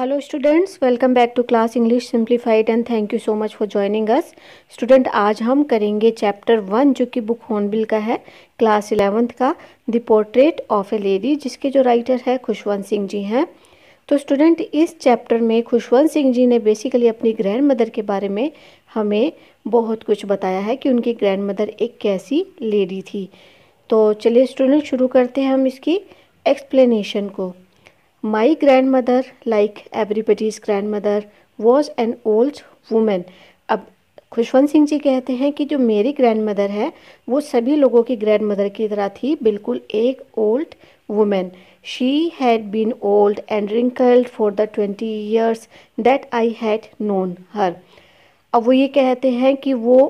Hello students welcome back to class English simplified and thank you so much for joining us student आज हम करेंगे chapter one जो कि book Hornbill का है क्लास इलेवेंथ का the portrait of a lady जिसके जो राइटर है खुशवंत सिंह जी हैं तो स्टूडेंट इस चैप्टर में खुशवंत सिंह जी ने बेसिकली अपनी ग्रैंड मदर के बारे में हमें बहुत कुछ बताया है कि उनकी ग्रैंड मदर एक कैसी लेडी थी तो चलिए स्टूडेंट शुरू करते हैं हम इसकी एक्सप्लेनेशन को my grandmother like everybody's grandmother was an old woman अब खुशवंत सिंह जी कहते हैं कि जो मेरी ग्रैंड मदर है वो सभी लोगों की ग्रैंड मदर की तरह थी बिल्कुल एक old woman she had been old and wrinkled for the twenty years that I had known her अब वो ये कहते हैं कि वो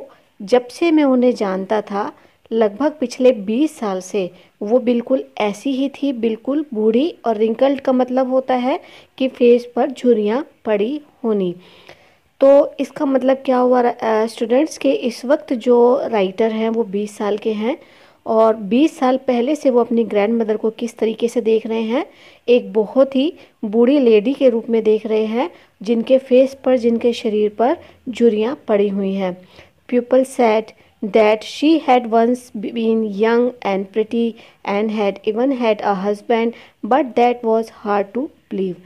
जब से मैं उन्हें जानता था लगभग पिछले 20 साल से वो बिल्कुल ऐसी ही थी बिल्कुल बूढ़ी और रिंकल्ड का मतलब होता है कि फेस पर झुरियाँ पड़ी होनी तो इसका मतलब क्या हुआ स्टूडेंट्स के इस वक्त जो राइटर हैं वो 20 साल के हैं और 20 साल पहले से वो अपनी ग्रैंड मदर को किस तरीके से देख रहे हैं एक बहुत ही बूढ़ी लेडी के रूप में देख रहे हैं जिनके फेस पर जिनके शरीर पर झुरियाँ पड़ी हुई हैं people said that she had once been young and pretty and had even had a husband but that was hard to believe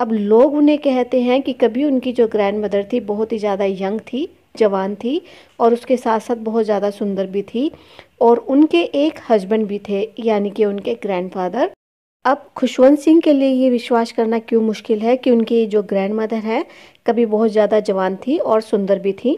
अब लोग उन्हें कहते हैं कि कभी उनकी जो ग्रैंड मदर थी बहुत ही ज़्यादा यंग थी जवान थी और उसके साथ साथ बहुत ज़्यादा सुंदर भी थी और उनके एक हस्बैंड भी थे यानी कि उनके ग्रैंडफादर अब खुशवंत सिंह के लिए ये विश्वास करना क्यों मुश्किल है कि उनकी जो ग्रैंड मदर है कभी बहुत ज़्यादा जवान थी और सुंदर भी थी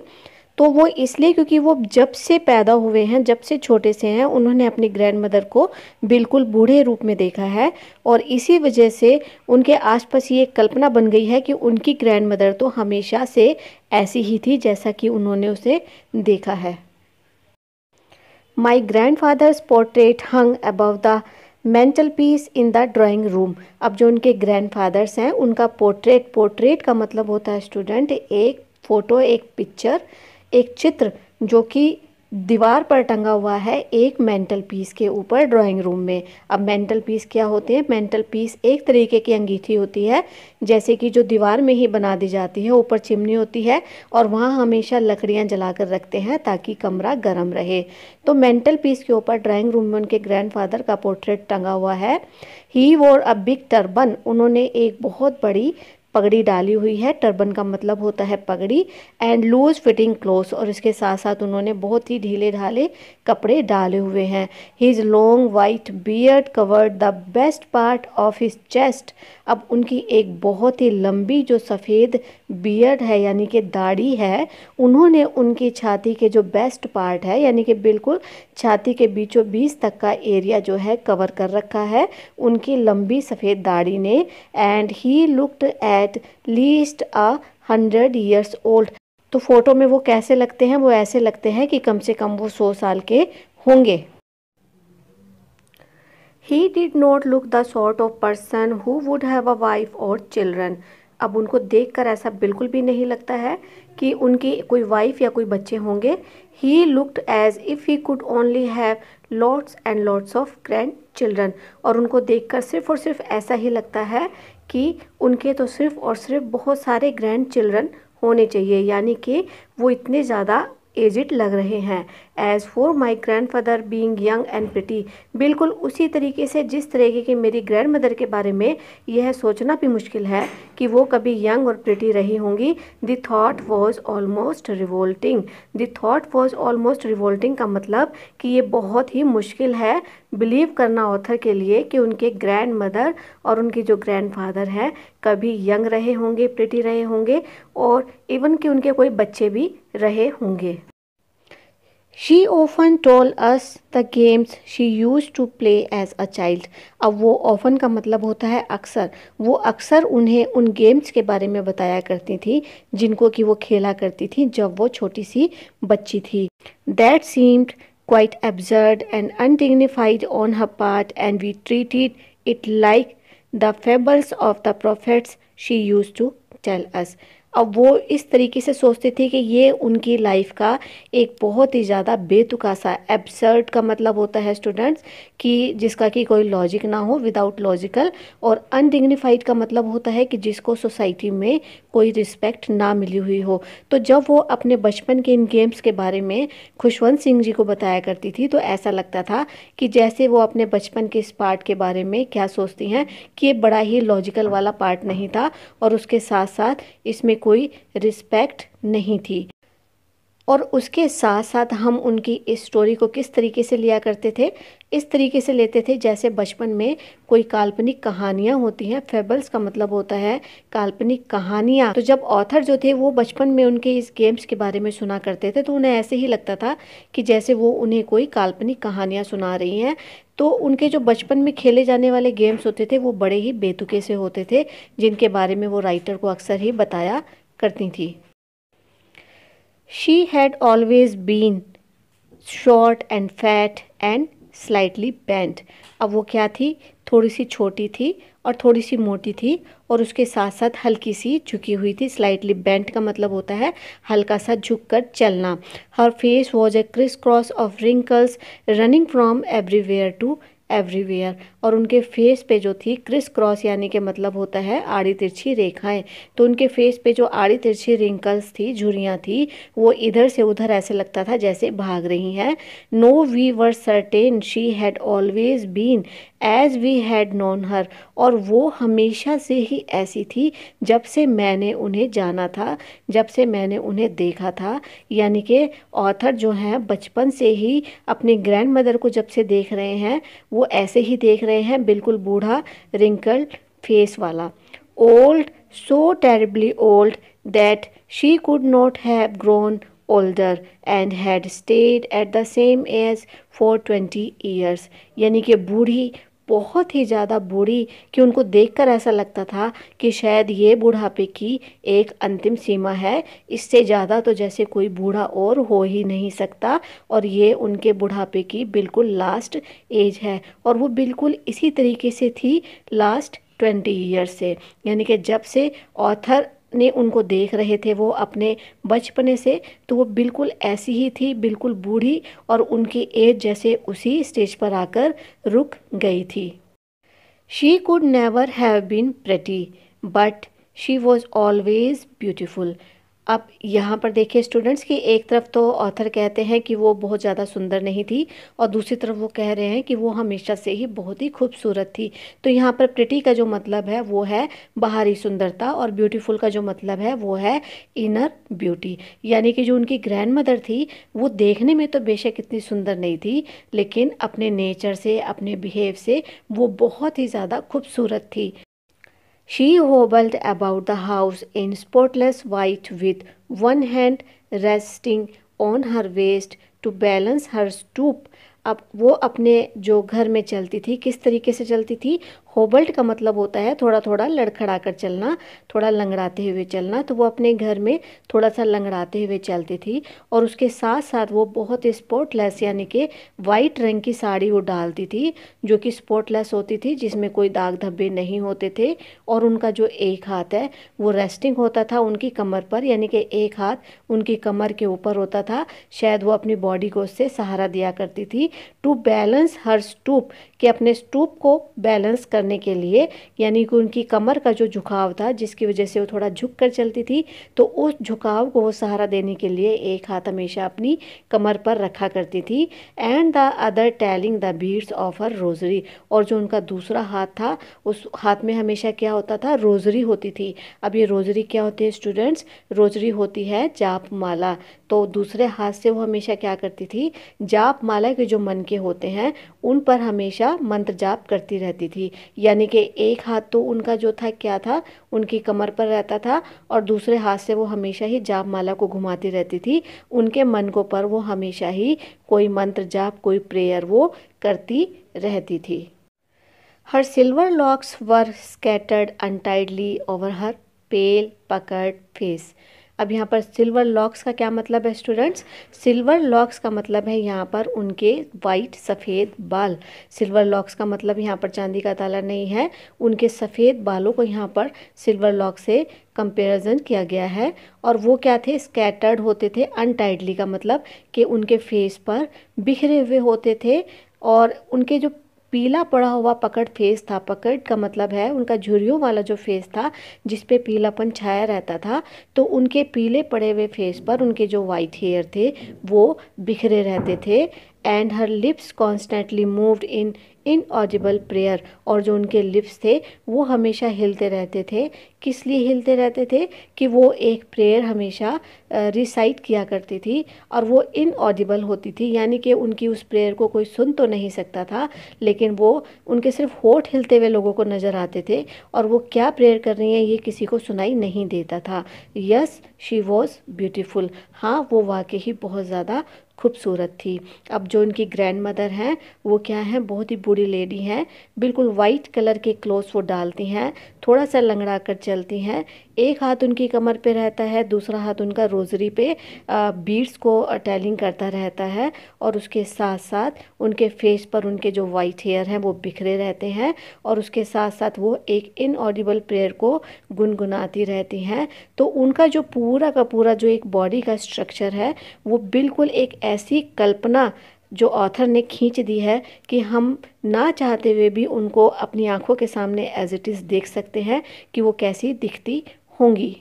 तो वो इसलिए क्योंकि वो जब से पैदा हुए हैं जब से छोटे से हैं उन्होंने अपनी ग्रैंड मदर को बिल्कुल बूढ़े रूप में देखा है और इसी वजह से उनके आसपास ये कल्पना बन गई है कि उनकी ग्रैंड मदर तो हमेशा से ऐसी ही थी जैसा कि उन्होंने उसे देखा है my grandfather's portrait hung above the mantelpiece in the drawing room अब जो उनके ग्रैंड फादर्स हैं उनका पोर्ट्रेट पोर्ट्रेट का मतलब होता है स्टूडेंट एक फ़ोटो एक पिक्चर एक चित्र जो कि दीवार पर टंगा हुआ है एक मेंटल पीस के ऊपर ड्राइंग रूम में अब मेंटल पीस क्या होते हैं मेंटल पीस एक तरीके की अंगीठी होती है जैसे कि जो दीवार में ही बना दी जाती है ऊपर चिमनी होती है और वहाँ हमेशा लकड़ियाँ जलाकर रखते हैं ताकि कमरा गर्म रहे तो मेंटल पीस के ऊपर ड्राइंग रूम में उनके ग्रैंड का पोर्ट्रेट टंगा हुआ है ही वोर अ बिग टर्बन उन्होंने एक बहुत बड़ी पगड़ी डाली हुई है टर्बन का मतलब होता है पगड़ी एंड लूज फिटिंग क्लोथ्स और इसके साथ साथ उन्होंने बहुत ही ढीले ढाले कपड़े डाले हुए हैं his long white beard covered the best part of his chest अब उनकी एक बहुत ही लंबी जो सफ़ेद बियर्ड है यानी कि दाढ़ी है उन्होंने उनकी छाती के जो बेस्ट पार्ट है यानी कि बिल्कुल छाती के बीचों बीच तक का एरिया जो है कवर कर रखा है उनकी लंबी सफ़ेद दाढ़ी ने and he looked as at least a hundred years old तो फोटो में वो कैसे लगते हैं वो ऐसे लगते हैं कि कम से कम वो सौ साल के होंगे he did not look the sort of person who would have a wife or children अब उनको देखकर ऐसा बिल्कुल भी नहीं लगता है कि उनकी कोई वाइफ या कोई बच्चे होंगे he looked as if he could only have lots and lots of grandchildren और उनको देखकर सिर्फ और सिर्फ ऐसा ही लगता है कि उनके तो सिर्फ़ और सिर्फ़ बहुत सारे ग्रैंड चिल्ड्रन होने चाहिए यानी कि वो इतने ज़्यादा एजिड लग रहे हैं as for my grandfather being young and pretty बिल्कुल उसी तरीके से जिस तरीके की मेरी ग्रैंड मदर के बारे में यह सोचना भी मुश्किल है कि वो कभी यंग और प्रिटी रही होंगी the thought was almost revolting the thought was almost revolting का मतलब कि ये बहुत ही मुश्किल है बिलीव करना ऑथर के लिए कि उनके ग्रैंड मदर और उनके जो ग्रैंड फादर हैं कभी यंग रहे होंगे प्रिटी रहे होंगे और इवन कि उनके कोई बच्चे भी रहे होंगे she often told us the games she used to play as a child अब वो ऑफन का मतलब होता है अक्सर वो अक्सर उन्हें उन गेम्स के बारे में बताया करती थी जिनको कि वो खेला करती थी जब वो छोटी सी बच्ची थी that seemed quite absurd and undignified on her part and we treated it like the fables of the prophets she used to tell us अब वो इस तरीके से सोचते थे कि ये उनकी लाइफ का एक बहुत ही ज़्यादा बेतुका सा एब्सर्ड का मतलब होता है स्टूडेंट्स कि जिसका कि कोई लॉजिक ना हो विदाउट लॉजिकल और अनडिग्निफाइड का मतलब होता है कि जिसको सोसाइटी में कोई रिस्पेक्ट ना मिली हुई हो तो जब वो अपने बचपन के इन गेम्स के बारे में खुशवंत सिंह जी को बताया करती थी तो ऐसा लगता था कि जैसे वो अपने बचपन के इस पार्ट के बारे में क्या सोचती हैं कि ये बड़ा ही लॉजिकल वाला पार्ट नहीं था और उसके साथ साथ इसमें कोई रिस्पेक्ट नहीं थी और उसके साथ साथ हम उनकी इस स्टोरी को किस तरीके से लिया करते थे इस तरीके से लेते थे जैसे बचपन में कोई काल्पनिक कहानियाँ होती हैं फेबल्स का मतलब होता है काल्पनिक कहानियाँ तो जब ऑथर जो थे वो बचपन में उनके इस गेम्स के बारे में सुना करते थे तो उन्हें ऐसे ही लगता था कि जैसे वो उन्हें कोई काल्पनिक कहानियाँ सुना रही हैं तो उनके जो बचपन में खेले जाने वाले गेम्स होते थे वो बड़े ही बेतुके से होते थे जिनके बारे में वो राइटर को अक्सर ही बताया करती थी She had always been short and fat and slightly bent. अब वो क्या थी थोड़ी सी छोटी थी और थोड़ी सी मोटी थी और उसके साथ साथ हल्की सी झुकी हुई थी स्लाइटली बेंट का मतलब होता है हल्का सा झुक कर चलना her face was a criss cross of wrinkles running from everywhere to everywhere और उनके फेस पे जो थी क्रिस क्रॉस यानी कि मतलब होता है आड़ी तिरछी रेखाएं तो उनके फेस पे जो आड़ी तिरछी रिंकल्स थी झुरियाँ थी वो इधर से उधर ऐसे लगता था जैसे भाग रही हैं no we were certain she had always been as we had known her और वो हमेशा से ही ऐसी थी जब से मैंने उन्हें जाना था जब से मैंने उन्हें देखा था यानी कि ऑथर जो हैं बचपन से ही अपने ग्रैंड मदर को जब से देख रहे हैं वो ऐसे ही देख रहे रहे हैं बिल्कुल बूढ़ा रिंकल्ड फेस वाला old so terribly old that she could not have grown older and had stayed at the same age for twenty years यानी कि बूढ़ी बहुत ही ज़्यादा बूढ़ी कि उनको देखकर ऐसा लगता था कि शायद ये बुढ़ापे की एक अंतिम सीमा है इससे ज़्यादा तो जैसे कोई बूढ़ा और हो ही नहीं सकता और ये उनके बुढ़ापे की बिल्कुल लास्ट एज है और वो बिल्कुल इसी तरीके से थी लास्ट ट्वेंटी ईयर से यानी कि जब से ऑथर ने उनको देख रहे थे वो अपने बचपने से तो वो बिल्कुल ऐसी ही थी बिल्कुल बूढ़ी और उनकी एज जैसे उसी स्टेज पर आकर रुक गई थी she could never have been pretty but she was always beautiful अब यहाँ पर देखिए स्टूडेंट्स कि एक तरफ तो ऑथर कहते हैं कि वो बहुत ज़्यादा सुंदर नहीं थी और दूसरी तरफ वो कह रहे हैं कि वो हमेशा से ही बहुत ही खूबसूरत थी तो यहाँ पर प्रिटी का जो मतलब है वो है बाहरी सुंदरता और ब्यूटीफुल का जो मतलब है वो है इनर ब्यूटी यानी कि जो उनकी ग्रैंड मदर थी वो देखने में तो बेशक इतनी सुंदर नहीं थी लेकिन अपने नेचर से अपने बिहेव से वो बहुत ही ज़्यादा खूबसूरत थी She hobbled about the house in spotless white with one hand resting on her waist to balance her stoop. अब वो अपने जो घर में चलती थी किस तरीके से चलती थी होबल्ट का मतलब होता है थोड़ा थोड़ा लड़खड़ा कर चलना थोड़ा लंगड़ाते हुए चलना तो वो अपने घर में थोड़ा सा लंगड़ाते हुए चलती थी और उसके साथ साथ वो बहुत स्पोर्टलेस यानी कि वाइट रंग की साड़ी वो डालती थी जो कि स्पोर्टलेस होती थी जिसमें कोई दाग धब्बे नहीं होते थे और उनका जो एक हाथ है वो रेस्टिंग होता था उनकी कमर पर यानी कि एक हाथ उनकी कमर के ऊपर होता था शायद वो अपनी बॉडी को उससे सहारा दिया करती थी टू बैलेंस हर स्टूप कि अपने स्टूप को बैलेंस करने के लिए यानी कि उनकी कमर का जो झुकाव था जिसकी वजह से वो थोड़ा झुक कर चलती थी तो उस झुकाव को वो सहारा देने के लिए एक हाथ हमेशा अपनी कमर पर रखा करती थी and the other telling the beads of her rosary और जो उनका दूसरा हाथ था उस हाथ में हमेशा क्या होता था रोजरी होती थी अब ये रोजरी क्या होती है स्टूडेंट्स रोजरी होती है जाप माला तो दूसरे हाथ से वो हमेशा क्या करती थी जाप माला के जो मन के होते हैं उन पर हमेशा मंत्र जाप करती रहती थी यानी कि एक हाथ तो उनका जो था क्या था उनकी कमर पर रहता था और दूसरे हाथ से वो हमेशा ही जाप माला को घुमाती रहती थी उनके मन को पर वो हमेशा ही कोई मंत्र जाप कोई प्रेयर वो करती रहती थी her silver locks were scattered untidily over her pale पकड़ फेस अब यहाँ पर सिल्वर लॉक्स का क्या मतलब है स्टूडेंट्स सिल्वर लॉक्स का मतलब है यहाँ पर उनके वाइट सफ़ेद बाल सिल्वर लॉक्स का मतलब यहाँ पर चांदी का ताला नहीं है उनके सफ़ेद बालों को यहाँ पर सिल्वर लॉक से कंपैरिजन किया गया है और वो क्या थे स्कैटर्ड होते थे अनटाइडली का मतलब कि उनके फेस पर बिखरे हुए होते थे और उनके जो पीला पड़ा हुआ पकड़ फेस था पकड़ का मतलब है उनका झुरियों वाला जो फेस था जिस पे पीलापन छाया रहता था तो उनके पीले पड़े हुए फेस पर उनके जो वाइट हेयर थे वो बिखरे रहते थे and her lips constantly moved in inaudible prayer और जो उनके लिप्स थे वो हमेशा हिलते रहते थे किस लिए हिलते रहते थे कि वो एक प्रेयर हमेशा रिसाइट किया करती थी और वो इनऑडिबल होती थी यानी कि उनकी उस प्रेयर को कोई सुन तो नहीं सकता था लेकिन वो उनके सिर्फ होठ हिलते हुए लोगों को नज़र आते थे और वो क्या प्रेयर कर रही हैं ये किसी को सुनाई नहीं देता था यस शी वॉज ब्यूटिफुल हाँ वो वाकई ही बहुत ज़्यादा खूबसूरत थी अब जो इनकी ग्रैंड मदर हैं वो क्या है बहुत ही बूढ़ी लेडी हैं बिल्कुल वाइट कलर के क्लोथ्स वो डालती हैं थोड़ा सा लंगड़ा कर चलती हैं एक हाथ उनकी कमर पे रहता है दूसरा हाथ उनका रोज़री पे बीड्स को टैलिंग करता रहता है और उसके साथ साथ उनके फेस पर उनके जो वाइट हेयर हैं वो बिखरे रहते हैं और उसके साथ साथ वो एक इनऑडिबल प्रेयर को गुनगुनाती रहती हैं तो उनका जो पूरा का पूरा जो एक बॉडी का स्ट्रक्चर है वो बिल्कुल एक ऐसी कल्पना जो ऑथर ने खींच दी है कि हम ना चाहते हुए भी उनको अपनी आंखों के सामने एज इट इज़ देख सकते हैं कि वो कैसी दिखती होंगी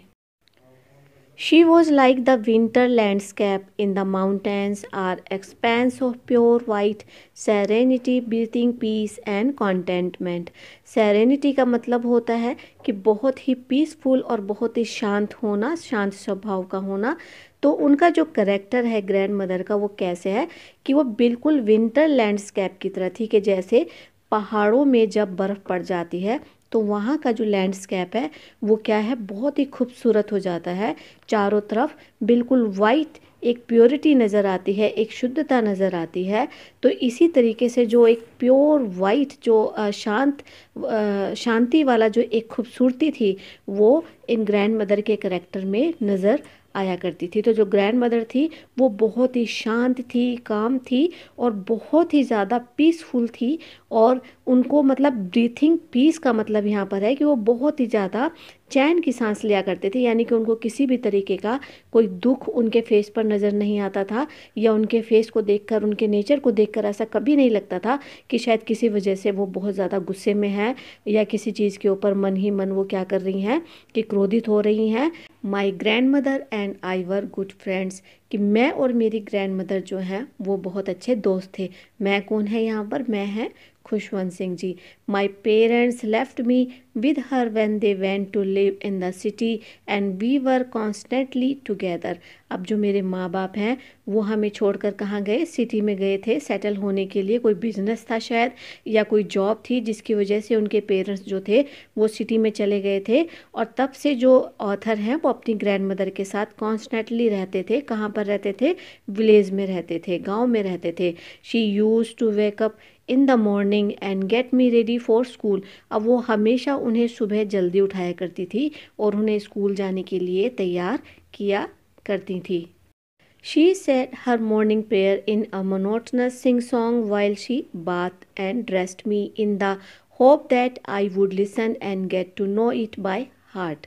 she was like the winter landscape in the mountains an expanse of pure white serenity breathing peace and contentment serenity का मतलब होता है कि बहुत ही पीसफुल और बहुत ही शांत होना शांत स्वभाव का होना तो उनका जो करेक्टर है ग्रैंड मदर का वो कैसे है कि वो बिल्कुल विंटर लैंडस्केप की तरह थी कि जैसे पहाड़ों में जब बर्फ़ पड़ जाती है तो वहाँ का जो लैंडस्केप है वो क्या है बहुत ही खूबसूरत हो जाता है चारों तरफ बिल्कुल वाइट एक प्योरिटी नज़र आती है एक शुद्धता नज़र आती है तो इसी तरीके से जो एक प्योर वाइट जो शांत शांति वाला जो एक खूबसूरती थी वो इन ग्रैंड मदर के करेक्टर में नज़र आया करती थी तो जो ग्रैंड मदर थी वो बहुत ही शांत थी काम थी और बहुत ही ज़्यादा पीसफुल थी और उनको मतलब ब्रीथिंग पीस का मतलब यहाँ पर है कि वो बहुत ही ज़्यादा चैन की सांस लिया करते थे यानी कि उनको किसी भी तरीके का कोई दुख उनके फेस पर नज़र नहीं आता था या उनके फेस को देखकर उनके नेचर को देखकर ऐसा कभी नहीं लगता था कि शायद किसी वजह से वो बहुत ज़्यादा गुस्से में है या किसी चीज़ के ऊपर मन ही मन वो क्या कर रही हैं कि क्रोधित हो रही हैं my grandmother and I were good friends कि मैं और मेरी ग्रैंड मदर जो हैं वो बहुत अच्छे दोस्त थे मैं कौन है यहाँ पर मैं है Khushwant Singh ji my parents left me with her when they went to live in the city and we were constantly together अब जो मेरे माँ बाप हैं वो हमें छोड़कर कहाँ गए सिटी में गए थे सेटल होने के लिए कोई बिजनेस था शायद या कोई जॉब थी जिसकी वजह से उनके पेरेंट्स जो थे वो सिटी में चले गए थे और तब से जो ऑथर हैं वो अपनी ग्रैंड मदर के साथ कॉन्स्टेंटली रहते थे कहाँ पर रहते थे विलेज में रहते थे गाँव में रहते थे she used to wake up in the morning and get me ready for school अब वो हमेशा उन्हें सुबह जल्दी उठाया करती थी और उन्हें स्कूल जाने के लिए तैयार किया करती थी she said her morning prayer in a monotonous sing song while she bath and dressed me in the hope that I would listen and get to know it by heart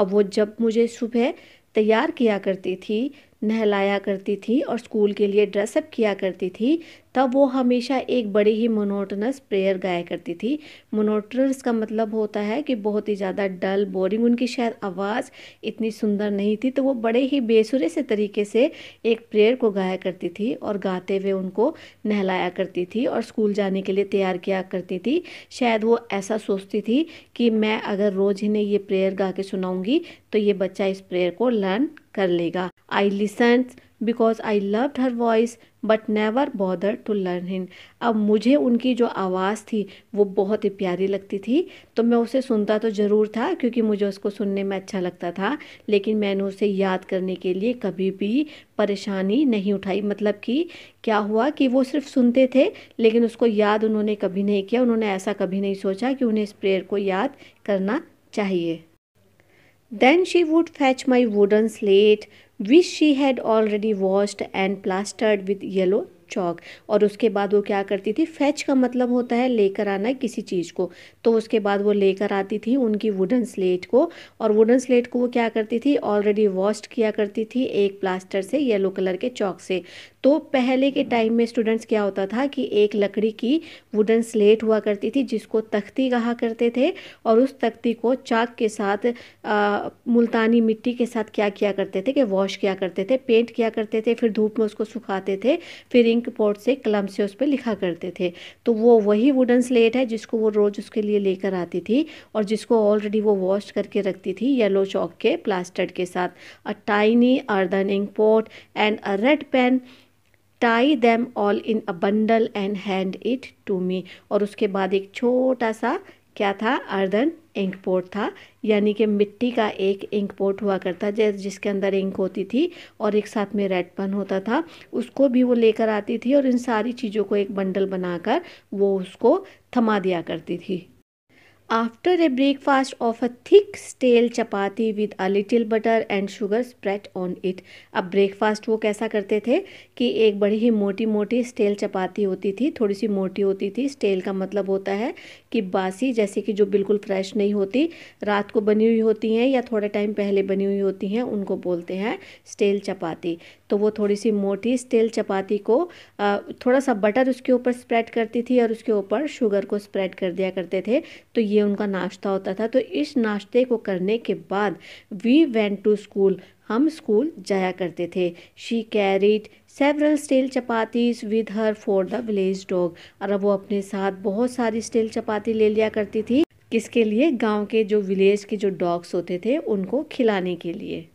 अब वो जब मुझे सुबह तैयार किया करती थी नहलाया करती थी और स्कूल के लिए ड्रेसअप किया करती थी तब वो हमेशा एक बड़ी ही मोनोटनस प्रेयर गाया करती थी मोनोटनस का मतलब होता है कि बहुत ही ज़्यादा डल बोरिंग उनकी शायद आवाज़ इतनी सुंदर नहीं थी तो वो बड़े ही बेसुरे से तरीके से एक प्रेयर को गाया करती थी और गाते हुए उनको नहलाया करती थी और स्कूल जाने के लिए तैयार किया करती थी शायद वो ऐसा सोचती थी कि मैं अगर रोज़ इन्हें ये प्रेयर गा के सुनाऊँगी तो ये बच्चा इस प्रेयर को लर्न कर लेगा I listens because I love her voice but never bother to learn हिन अब मुझे उनकी जो आवाज़ थी वो बहुत ही प्यारी लगती थी तो मैं उसे सुनता तो ज़रूर था क्योंकि मुझे उसको सुनने में अच्छा लगता था लेकिन मैंने उसे याद करने के लिए कभी भी परेशानी नहीं उठाई मतलब कि क्या हुआ कि वो सिर्फ सुनते थे लेकिन उसको याद उन्होंने कभी नहीं किया उन्होंने ऐसा कभी नहीं सोचा कि उन्हें इस प्रेयर को याद करना चाहिए Then she would fetch my wooden slate, which she had already washed and plastered with yellow चौक और उसके बाद वो क्या करती थी फैच का मतलब होता है लेकर आना किसी चीज़ को तो उसके बाद वो लेकर आती थी उनकी वुडन स्लेट को और वुडन स्लेट को वो क्या करती थी ऑलरेडी वॉश्ड किया करती थी एक प्लास्टर से येलो कलर के चौक से तो पहले के टाइम में स्टूडेंट्स क्या होता था कि एक लकड़ी की वुडन स्लेट हुआ करती थी जिसको तख्ती कहा करते थे और उस तख्ती को चाक के साथ आ, मुल्तानी मिट्टी के साथ क्या किया करते थे कि वॉश किया करते थे पेंट किया करते थे फिर धूप में उसको सुखाते थे फिर इंक पोर्ट से कलम से उस पर लिखा करते थे तो वो वही वुडन स्लेट है जिसको वो रोज़ उसके लिए लेकर आती थी और जिसको ऑलरेडी वो वॉश करके रखती थी येलो चौक के प्लास्टर के साथ a tiny earthen ink pot and a red pen tie them all in a bundle and hand it to me और उसके बाद एक छोटा सा क्या था अर्दन इंक पोर्ट था यानी कि मिट्टी का एक इंक पोर्ट हुआ करता जैस जिसके अंदर इंक होती थी और एक साथ में रेड होता था उसको भी वो लेकर आती थी और इन सारी चीज़ों को एक बंडल बनाकर वो उसको थमा दिया करती थी after a breakfast of a thick stale chapati with a little butter and sugar spread on it अब ब्रेकफास्ट वो कैसा करते थे कि एक बड़ी ही मोटी मोटी स्टेल चपाती होती थी थोड़ी सी मोटी होती थी स्टेल का मतलब होता है कि बासी जैसे कि जो बिल्कुल फ्रेश नहीं होती रात को बनी हुई होती हैं या थोड़े टाइम पहले बनी हुई होती हैं उनको बोलते हैं स्टेल चपाती तो वो थोड़ी सी मोटी स्टेल चपाती को थोड़ा सा बटर उसके ऊपर स्प्रेड करती थी और उसके ऊपर शुगर को स्प्रेड कर दिया करते थे तो ये ये उनका नाश्ता होता था तो इस नाश्ते को करने के बाद वी वेंट टू स्कूल हम स्कूल जाया करते थे she carried several steel chapatis with her for the village dog और वो अपने साथ बहुत सारी स्टील चपाती ले लिया करती थी किसके लिए गांव के जो विलेज के जो डॉग्स होते थे उनको खिलाने के लिए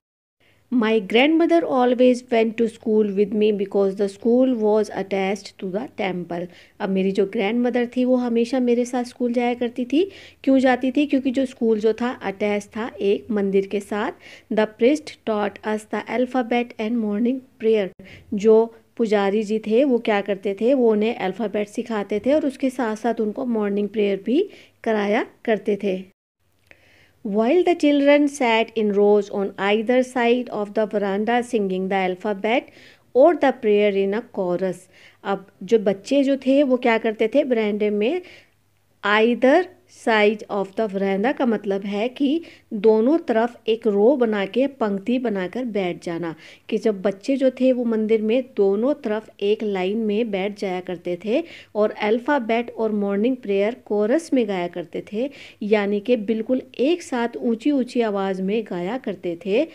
my grandmother always went to school with me because the school was attach to the temple अब मेरी जो ग्रैंड मदर थी वो हमेशा मेरे साथ स्कूल जाया करती थी क्यों जाती थी क्योंकि जो स्कूल जो था अटैच था एक मंदिर के साथ the priest taught us the alphabet and morning prayer जो पुजारी जी थे वो क्या करते थे वो उन्हें अल्फ़ाबेट सिखाते थे और उसके साथ साथ उनको मॉर्निंग प्रेयर भी कराया करते थे While the children sat in rows on either side of the veranda singing the alphabet or the prayer in a chorus. अब जो बच्चे जो थे वो क्या करते थे बरांडे में आइदर साइज ऑफ द वरेंदा का मतलब है कि दोनों तरफ एक रो बना के पंक्ति बनाकर बैठ जाना कि जब बच्चे जो थे वो मंदिर में दोनों तरफ एक लाइन में बैठ जाया करते थे और अल्फ़ाबेट और मॉर्निंग प्रेयर कोरस में गाया करते थे यानी कि बिल्कुल एक साथ ऊंची ऊंची आवाज़ में गाया करते थे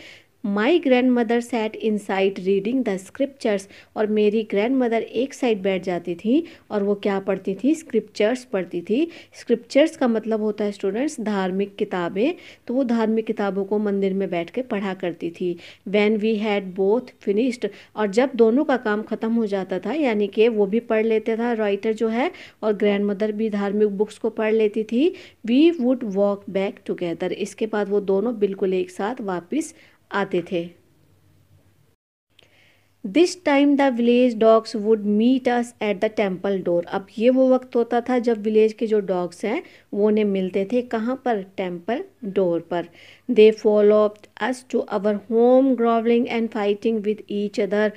my grandmother sat inside reading the scriptures और मेरी ग्रैंड मदर एक साइड बैठ जाती थी और वो क्या पढ़ती थी स्क्रिप्चर्स पढ़ती थी स्क्रिप्चर्स का मतलब होता है स्टूडेंट्स धार्मिक किताबें तो वो धार्मिक किताबों को मंदिर में बैठ के पढ़ा करती थी when we had both finished और जब दोनों का काम ख़त्म हो जाता था यानी कि वो भी पढ़ लेते था राइटर जो है और ग्रैंड मदर भी धार्मिक बुक्स को पढ़ लेती थी we would walk back together इसके बाद वो दोनों बिल्कुल एक साथ वापस आते थे this time the village dogs would meet us at the temple door अब ये वो वक्त होता था जब विलेज के जो डॉग्स हैं वो उन्हें मिलते थे कहाँ पर टेम्पल डोर पर they follow us to our home growling and fighting with each other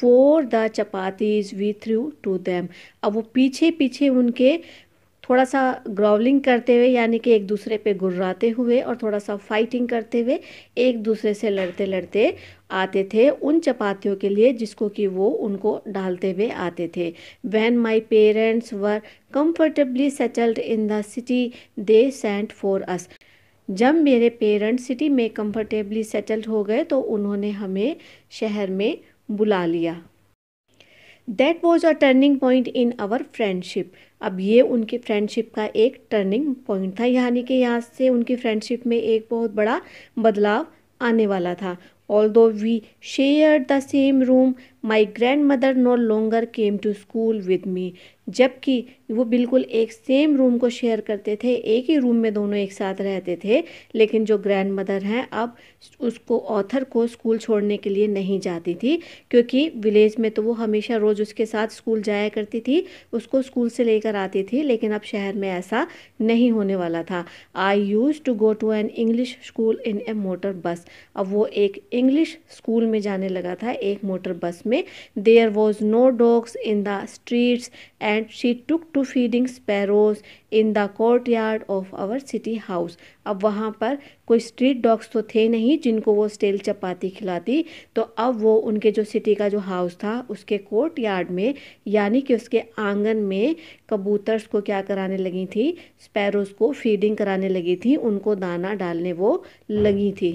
for the chapatis we threw to them अब वो पीछे पीछे उनके थोड़ा सा ग्रॉवलिंग करते हुए यानी कि एक दूसरे पे गुर्राते हुए और थोड़ा सा फाइटिंग करते हुए एक दूसरे से लड़ते लड़ते आते थे उन चपातियों के लिए जिसको कि वो उनको डालते हुए आते थे when my parents were comfortably settled in the city they sent for us जब मेरे पेरेंट्स सिटी में कम्फर्टेबली सेटल्ड हो गए तो उन्होंने हमें शहर में बुला लिया that was a turning point in our friendship अब ये उनकी फ्रेंडशिप का एक टर्निंग पॉइंट था यानी कि यहाँ से उनकी फ्रेंडशिप में एक बहुत बड़ा बदलाव आने वाला था although we share the same room my grandmother no longer came to school with me जबकि वो बिल्कुल एक सेम रूम को शेयर करते थे एक ही रूम में दोनों एक साथ रहते थे लेकिन जो ग्रैंड मदर हैं अब उसको ऑथर को स्कूल छोड़ने के लिए नहीं जाती थी क्योंकि विलेज में तो वो हमेशा रोज़ उसके साथ स्कूल जाया करती थी उसको स्कूल से लेकर आती थी लेकिन अब शहर में ऐसा नहीं होने वाला था I used to go to an English school in a motor bus अब वो एक इंग्लिश स्कूल में जाने लगा था एक मोटर बस में में there was no dogs in the streets and she took to feeding sparrows in the courtyard of our city house अब वहाँ पर कोई स्ट्रीट डॉग्स तो थे नहीं जिनको वो स्टेल चपाती खिलाती तो अब वो उनके जो सिटी का जो हाउस था उसके कोर्ट यार्ड में यानी कि उसके आंगन में कबूतर्स को क्या कराने लगी थी स्पैरोज को फीडिंग कराने लगी थी उनको दाना डालने वो हाँ। लगी थी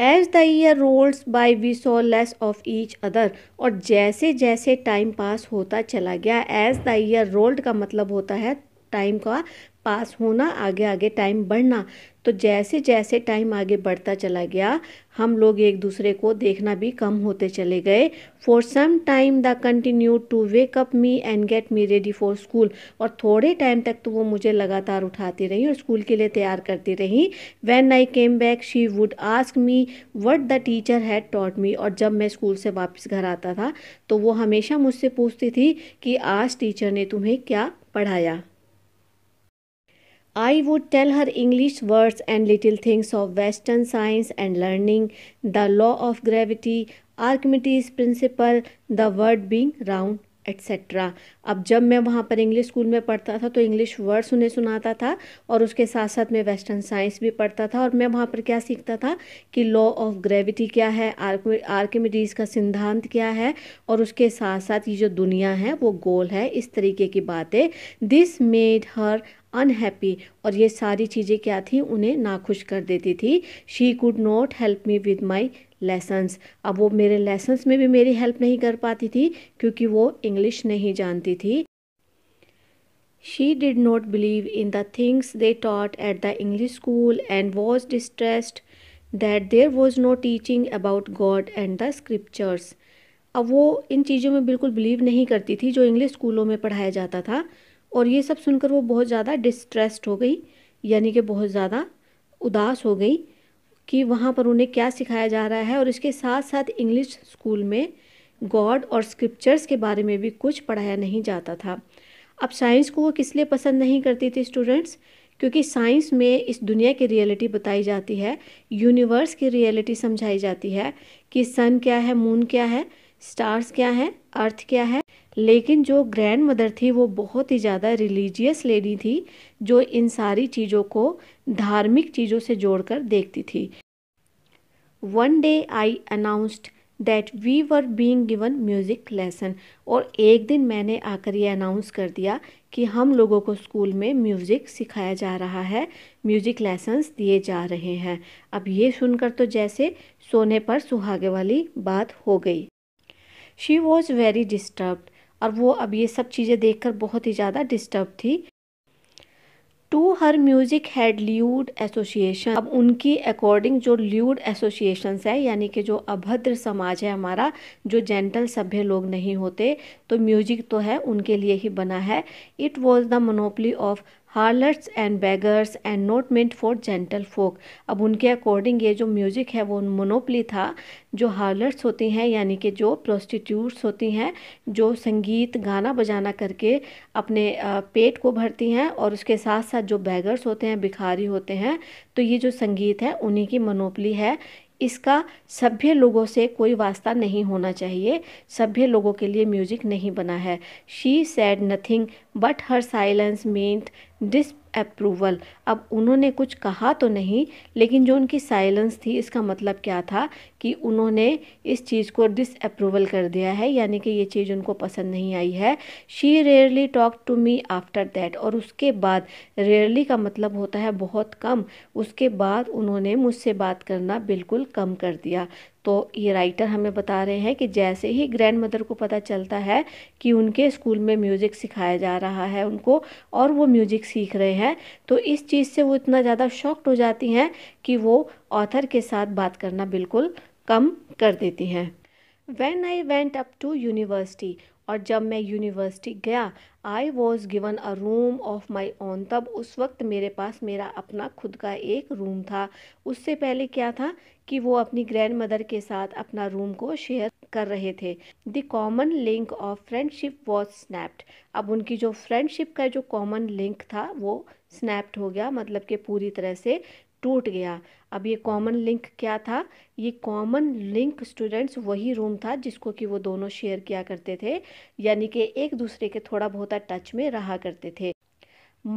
as the year rolls by we saw less of each other और जैसे जैसे टाइम पास होता चला गया एज द ईयर रोल्ड का मतलब होता है टाइम का पास होना आगे आगे टाइम बढ़ना तो जैसे जैसे टाइम आगे बढ़ता चला गया हम लोग एक दूसरे को देखना भी कम होते चले गए for some time the continue to wake up me and get me ready for school और थोड़े टाइम तक तो वो मुझे लगातार उठाती रही और स्कूल के लिए तैयार करती रही when I came back she would ask me what the teacher had taught me और जब मैं स्कूल से वापस घर आता था तो वो हमेशा मुझसे पूछती थी कि आज टीचर ने तुम्हें क्या पढ़ाया I would tell her English words and little things of western science and learning the law of gravity Archimedes principle the word being round etcetera अब जब मैं वहाँ पर इंग्लिश स्कूल में पढ़ता था तो इंग्लिश वर्ड्स उन्हें सुनाता था और उसके साथ साथ मैं वेस्टर्न साइंस भी पढ़ता था और मैं वहाँ पर क्या सीखता था कि लॉ ऑफ ग्रेविटी क्या है आर्किमिडीज का सिद्धांत क्या है और उसके साथ साथ ये जो दुनिया है वो गोल है इस तरीके की बातें दिस मेड हर अनहैप्पी और ये सारी चीज़ें क्या थी उन्हें नाखुश कर देती थी she could not help me with my lessons अब वो मेरे लेसन्स में भी मेरी हेल्प नहीं कर पाती थी क्योंकि वो इंग्लिश नहीं जानती थी she did not believe in the things they taught at the English school and was distressed that there was no teaching about God and the scriptures अब वो इन चीज़ों में बिल्कुल बिलीव नहीं करती थी जो इंग्लिश स्कूलों में पढ़ाया जाता था और ये सब सुनकर वो बहुत ज़्यादा डिस्ट्रेस्ड हो गई यानी कि बहुत ज़्यादा उदास हो गई कि वहाँ पर उन्हें क्या सिखाया जा रहा है और इसके साथ साथ इंग्लिश स्कूल में गॉड और स्क्रिप्चर्स के बारे में भी कुछ पढ़ाया नहीं जाता था अब साइंस को वो किस लिए पसंद नहीं करती थी स्टूडेंट्स क्योंकि साइंस में इस दुनिया की रियलिटी बताई जाती है यूनिवर्स की रियलिटी समझाई जाती है कि सन क्या है मून क्या है स्टार्स क्या है अर्थ क्या है लेकिन जो ग्रैंड मदर थी वो बहुत ही ज़्यादा रिलीजियस लेडी थी जो इन सारी चीज़ों को धार्मिक चीज़ों से जोड़कर देखती थी one day I announced that we were being given music lesson और एक दिन मैंने आकर ये अनाउंस कर दिया कि हम लोगों को स्कूल में म्यूज़िक सिखाया जा रहा है म्यूज़िक लेसन्स दिए जा रहे हैं अब ये सुनकर तो जैसे सोने पर सुहागे वाली बात हो गई शी वॉज़ वेरी डिस्टर्ब्ड और वो अब ये सब चीज़ें देखकर बहुत ही ज़्यादा डिस्टर्ब थी to her music had lewd association अब उनकी अकॉर्डिंग जो ल्यूड एसोसिएशंस है यानी कि जो अभद्र समाज है हमारा जो जेंटल सभ्य लोग नहीं होते तो म्यूजिक तो है उनके लिए ही बना है it was the monopoly of harlots and beggars and not meant for gentle folk अब उनके अकॉर्डिंग ये जो म्यूज़िक है वो मोनोपली था जो हार्लट्स होती हैं यानी कि जो प्रोस्टिट्यूट्स होती हैं जो संगीत गाना बजाना करके अपने पेट को भरती हैं और उसके साथ साथ जो बैगर्स होते हैं भिखारी होते हैं तो ये जो संगीत है उन्हीं की मोनोपली है इसका सभ्य लोगों से कोई वास्ता नहीं होना चाहिए सभ्य लोगों के लिए म्यूजिक नहीं बना है she said nothing but her silence meant disapproval अब उन्होंने कुछ कहा तो नहीं लेकिन जो उनकी साइलेंस थी इसका मतलब क्या था कि उन्होंने इस चीज़ को डिसअप्रूवल कर दिया है यानी कि ये चीज़ उनको पसंद नहीं आई है she rarely talk to me after that और उसके बाद रेयरली का मतलब होता है बहुत कम उसके बाद उन्होंने मुझसे बात करना बिल्कुल कम कर दिया तो ये राइटर हमें बता रहे हैं कि जैसे ही ग्रैंड मदर को पता चलता है कि उनके स्कूल में म्यूज़िक सिखाया जा रहा है उनको और वो म्यूज़िक सीख रहे हैं तो इस चीज़ से वो इतना ज़्यादा शॉक्ड हो जाती हैं कि वो ऑथर के साथ बात करना बिल्कुल कम कर देती हैं when I went up to university और जब मैं यूनिवर्सिटी गया I was given a room of my own तब उस वक्त मेरे पास मेरा अपना खुद का एक रूम था उससे पहले क्या था कि वो अपनी ग्रैंड मदर के साथ अपना रूम को शेयर कर रहे थे the common link of friendship was snapped अब उनकी जो फ्रेंडशिप का जो कॉमन लिंक था वो स्नैप्ड हो गया मतलब कि पूरी तरह से टूट गया अब ये कॉमन लिंक क्या था ये कॉमन लिंक स्टूडेंट्स वही रूम था जिसको कि वो दोनों शेयर किया करते थे यानी कि एक दूसरे के थोड़ा बहुत टच में रहा करते थे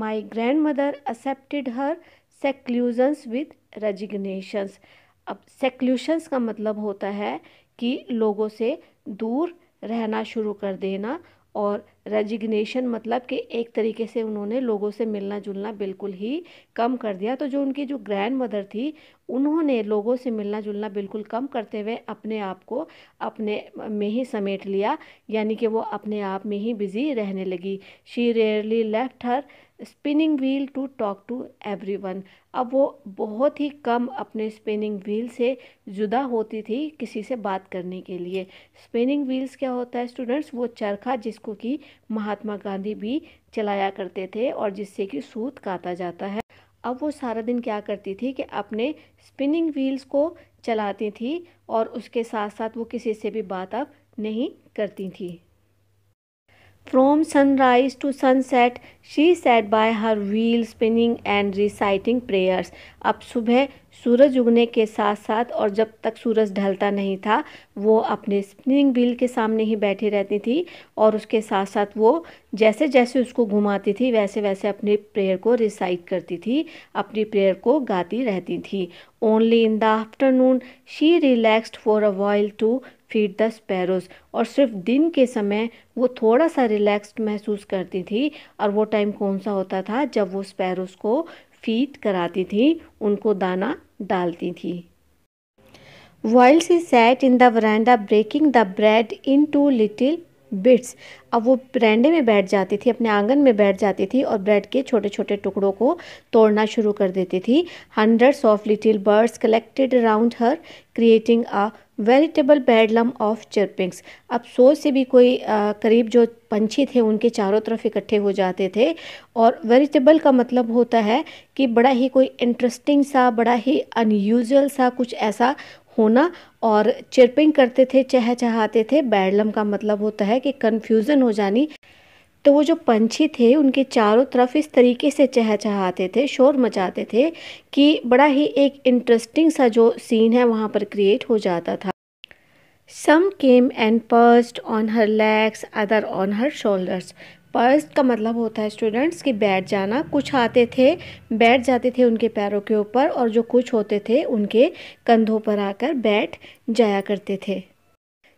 my grandmother accepted her seclusions with resignations अब सेक्ल्यूशंस का मतलब होता है कि लोगों से दूर रहना शुरू कर देना और रेजिग्नेशन मतलब कि एक तरीके से उन्होंने लोगों से मिलना जुलना बिल्कुल ही कम कर दिया तो जो उनकी जो ग्रैंड मदर थी उन्होंने लोगों से मिलना जुलना बिल्कुल कम करते हुए अपने आप को अपने में ही समेट लिया यानी कि वो अपने आप में ही बिज़ी रहने लगी she rarely left her spinning wheel to talk to everyone अब वो बहुत ही कम अपने स्पिनिंग व्हील से जुदा होती थी किसी से बात करने के लिए स्पिनिंग व्हील्स क्या होता है स्टूडेंट्स वो चरखा जिसको कि महात्मा गांधी भी चलाया करते थे और जिससे कि सूत काटा जाता है अब वो सारा दिन क्या करती थी कि अपने स्पिनिंग व्हील्स को चलाती थी और उसके साथ साथ वो किसी से भी बात अब नहीं करती थी From sunrise to sunset, she sat by her wheel spinning and reciting prayers. अब सुबह सूरज उगने के साथ साथ और जब तक सूरज ढलता नहीं था वो अपने स्पिनिंग व्हील के सामने ही बैठी रहती थी और उसके साथ साथ वो जैसे जैसे उसको घुमाती थी वैसे वैसे अपने प्रेयर को रिसाइट करती थी अपनी प्रेयर को गाती रहती थी only in the afternoon she relaxed for a while to feed the sparrows और सिर्फ दिन के समय वो थोड़ा सा रिलैक्स्ड महसूस करती थी और वो टाइम कौन सा होता था जब वो स्पैरोज को फीड कराती थी उनको दाना डालती थी While sat in the verandah breaking the bread into little bits अब वो बरेंडे में बैठ जाती थी अपने आंगन में बैठ जाती थी और ब्रेड के छोटे छोटे टुकड़ों को तोड़ना शुरू कर देती थी hundreds of little birds collected around her creating a veritable bedlam of chirpings अब सौ से भी कोई आ, करीब जो पंछी थे उनके चारों तरफ इकट्ठे हो जाते थे और वेरिटेबल का मतलब होता है कि बड़ा ही कोई इंटरेस्टिंग सा बड़ा ही अनयूजल सा कुछ ऐसा होना और चिरपिंग करते थे चहचहाते थे बैडलम का मतलब होता है कि कन्फ्यूज़न हो जानी तो वो जो पंछी थे उनके चारों तरफ इस तरीके से चहचहाते थे शोर मचाते थे कि बड़ा ही एक इंटरेस्टिंग सा जो सीन है वहाँ पर क्रिएट हो जाता था some came and perched on her legs other on her shoulders perch का मतलब होता है स्टूडेंट्स कि बैठ जाना कुछ आते थे बैठ जाते थे उनके पैरों के ऊपर और जो कुछ होते थे उनके कंधों पर आकर बैठ जाया करते थे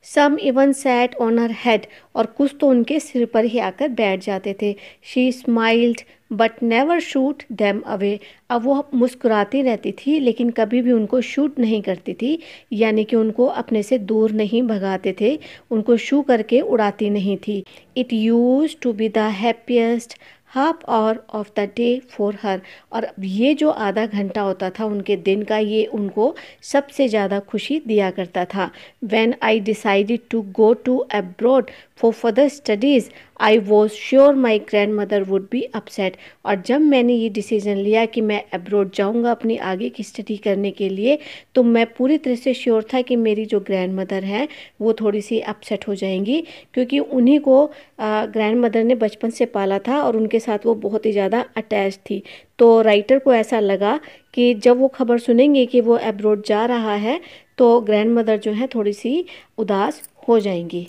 some even sat on her head और कुछ तो उनके सिर पर ही आकर बैठ जाते थे she smiled but never shooed them away अब वो मुस्कुराती रहती थी लेकिन कभी भी उनको शूट नहीं करती थी यानी कि उनको अपने से दूर नहीं भगाते थे उनको शू करके उड़ाती नहीं थी it used to be the happiest half hour of the day for her और ये जो आधा घंटा होता था उनके दिन का ये उनको सबसे ज़्यादा खुशी दिया करता था when I decided to go to abroad for further studies I was sure my grandmother would be upset और जब मैंने ये डिसीज़न लिया कि मैं अब्रोड जाऊँगा अपनी आगे की स्टडी करने के लिए तो मैं पूरी तरह से श्योर था कि मेरी जो ग्रैंड मदर हैं वो थोड़ी सी अपसेट हो जाएंगी क्योंकि उन्हीं को ग्रैंड मदर ने बचपन से पाला था और उनके साथ वो बहुत ही ज़्यादा अटैच थी तो राइटर को ऐसा लगा कि जब वो खबर सुनेंगे कि वो अब्रोड जा रहा है तो ग्रैंड मदर जो हैं थोड़ी सी उदास हो जाएंगी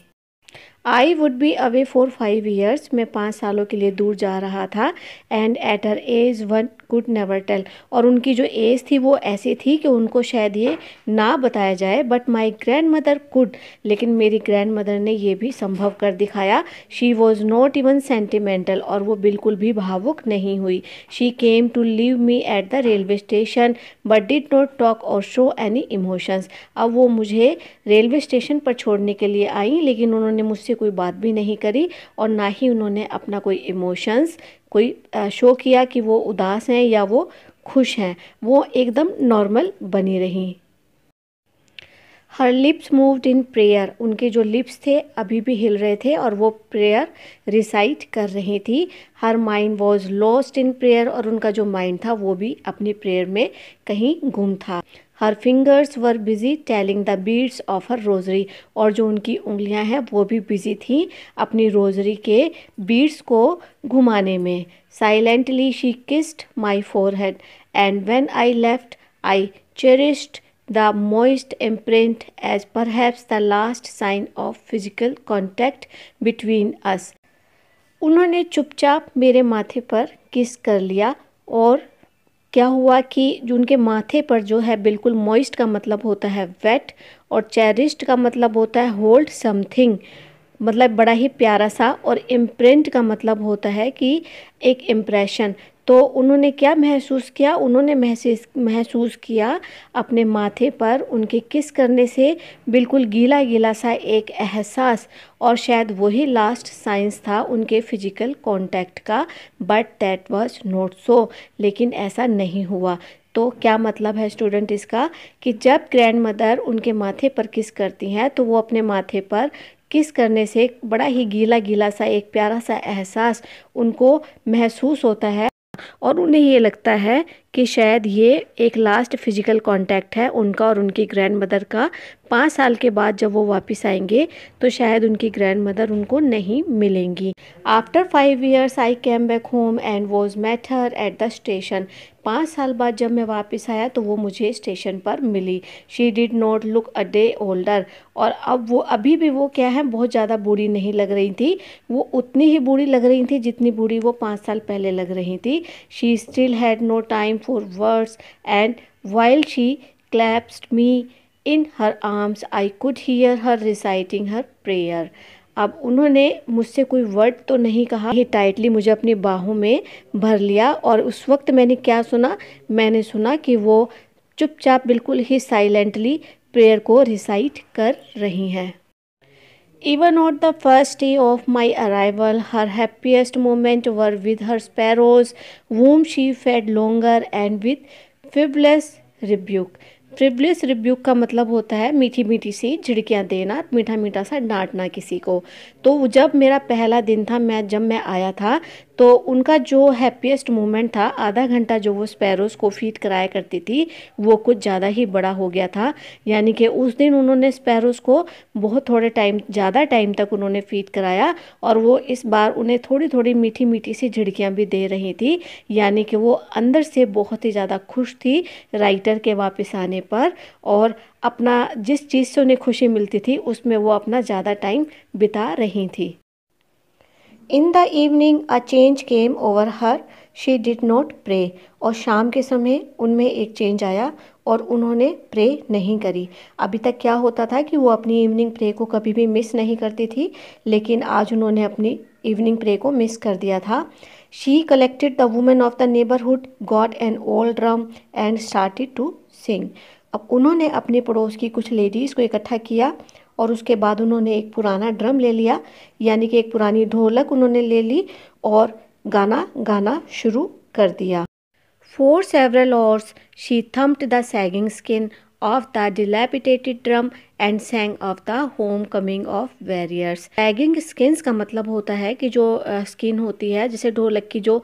I would be away for five years मैं पाँच सालों के लिए दूर जा रहा था and at her age one could never tell और उनकी जो एज थी वो ऐसी थी कि उनको शायद ये ना बताया जाए but my grandmother could लेकिन मेरी ग्रैंड मदर ने ये भी संभव कर दिखाया she was not even sentimental और वो बिल्कुल भी भावुक नहीं हुई she came to leave me at the railway station but did not talk और शो एनी इमोशंस अब वो मुझे रेलवे स्टेशन पर छोड़ने के लिए आई लेकिन उन्होंने मुझसे कोई बात भी नहीं करी और ना ही उन्होंने अपना कोई इमोशंस कोई शो किया कि वो उदास हैं या वो खुश हैं वो एकदम नॉर्मल बनी रही her lips moved in prayer उनके जो लिप्स थे अभी भी हिल रहे थे और वो प्रेयर रिसाइट कर रही थी her mind was lost in prayer और उनका जो माइंड था वो भी अपनी प्रेयर में कहीं गुम था her fingers were busy telling the beads of her rosary और जो उनकी उंगलियां हैं वो भी बिजी थी अपनी रोजरी के बीड्स को घुमाने में silently she kissed my forehead and when I left I cherished the moist imprint as perhaps the last sign of physical contact between us उन्होंने चुपचाप मेरे माथे पर किस कर लिया और क्या हुआ कि जो उनके माथे पर जो है बिल्कुल मॉइस्ट का मतलब होता है वेट और चेरिस्ट का मतलब होता है होल्ड समथिंग मतलब बड़ा ही प्यारा सा और इम्प्रिंट का मतलब होता है कि एक इम्प्रेशन तो उन्होंने क्या महसूस किया उन्होंने महसूस महसूस किया अपने माथे पर उनके किस करने से बिल्कुल गीला गीला सा एक एहसास और शायद वही लास्ट साइंस था उनके फिजिकल कांटेक्ट का but that was not so लेकिन ऐसा नहीं हुआ तो क्या मतलब है स्टूडेंट इसका कि जब ग्रैंड मदर उनके माथे पर किस करती हैं तो वो अपने माथे पर किस करने से बड़ा ही गीला गीला सा एक प्यारा सा एहसास उनको महसूस होता है और उन्हें ये लगता है कि शायद ये एक लास्ट फिज़िकल कांटेक्ट है उनका और उनकी ग्रैंड मदर का पाँच साल के बाद जब वो वापस आएंगे तो शायद उनकी ग्रैंड मदर उनको नहीं मिलेंगी after five years I came back home and was met at the station पाँच साल बाद जब मैं वापस आया तो वो मुझे स्टेशन पर मिली she did not look a day older और अब वो अभी भी वो क्या है बहुत ज़्यादा बूढ़ी नहीं लग रही थी वो उतनी ही बूढ़ी लग रही थी जितनी बूढ़ी वो पाँच साल पहले लग रही थी she still had no time for words and while she clasped me in her arms I could hear her reciting her prayer. अब उन्होंने मुझसे कोई वर्ड तो नहीं कहा ही टाइटली मुझे अपनी बाहों में भर लिया और उस वक्त मैंने क्या सुना मैंने सुना कि वो चुपचाप बिल्कुल ही साइलेंटली प्रेयर को रिसाइट कर रही हैं Even on the first day of my arrival, her happiest moment were with her sparrows, whom she fed longer and with frivolous rebuke. Frivolous rebuke का मतलब होता है मीठी मीठी सी झिड़कियाँ देना मीठा मीठा सा डांटना किसी को तो जब मेरा पहला दिन था मैं जब मैं आया था तो उनका जो हैप्पीस्ट मोमेंट था आधा घंटा जो वो स्पैरोज़ को फीड कराया करती थी वो कुछ ज़्यादा ही बड़ा हो गया था यानी कि उस दिन उन्होंने स्पैरोज़ को बहुत थोड़े टाइम ज़्यादा टाइम तक उन्होंने फीड कराया और वो इस बार उन्हें थोड़ी थोड़ी मीठी मीठी सी झिड़कियाँ भी दे रही थी यानी कि वो अंदर से बहुत ही ज़्यादा खुश थी राइटर के वापस आने पर और अपना जिस चीज़ से उन्हें खुशी मिलती थी उसमें वो अपना ज़्यादा टाइम बिता रही थी in the evening a change came over her she did not pray और शाम के समय उनमें एक चेंज आया और उन्होंने प्रे नहीं करी अभी तक क्या होता था कि वो अपनी इवनिंग प्रे को कभी भी मिस नहीं करती थी लेकिन आज उन्होंने अपनी इवनिंग प्रे को मिस कर दिया था she collected the women of the neighbourhood got an old drum and started to sing अब उन्होंने अपने पड़ोस की कुछ लेडीज़ को इकट्ठा किया और उसके बाद उन्होंने एक पुराना ड्रम ले लिया यानी कि एक पुरानी ढोलक उन्होंने ले ली और गाना गाना शुरू कर दिया for several hours she thumped the sagging skin of the dilapidated drum and sang of the homecoming of warriors sagging skins का मतलब होता है कि जो स्किन होती है जैसे ढोलक की जो